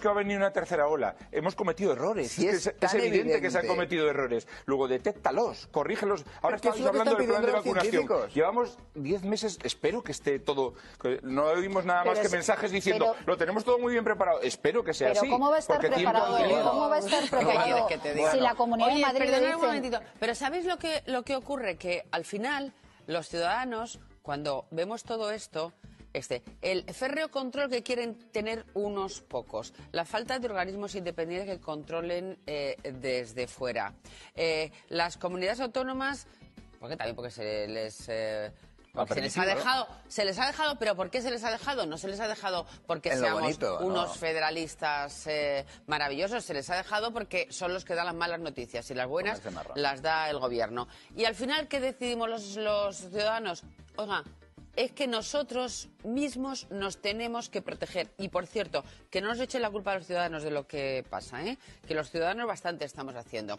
que va a venir una tercera ola. Hemos cometido errores. es, evidente, que se han cometido errores. Luego, detéctalos, corrígelos. Ahora estamos hablando del plan de vacunación. Llevamos diez meses, espero que esté todo. no oímos nada más que mensajes diciendo, lo tenemos todo muy bien preparado. Espero que sea pero así. ¿Cómo va a estar preparado? ¿Cómo va a estar preparado? si la comunidad de Madrid. Pero ¿sabéis lo que, lo que ocurre? Que al final, los ciudadanos, cuando vemos todo esto, este, el férreo control que quieren tener unos pocos, la falta de organismos independientes que controlen eh, desde fuera, eh, las comunidades autónomas, porque también porque se les eh, les ha dejado, se les ha dejado, pero ¿por qué se les ha dejado? No se les ha dejado porque seamos unos federalistas maravillosos, se les ha dejado porque son los que dan las malas noticias y las buenas las da el gobierno. Y al final, ¿qué decidimos los, los ciudadanos? Oiga, es que nosotros mismos nos tenemos que proteger. Y por cierto, que no nos echen la culpa a los ciudadanos de lo que pasa, ¿eh? que los ciudadanos bastante estamos haciendo.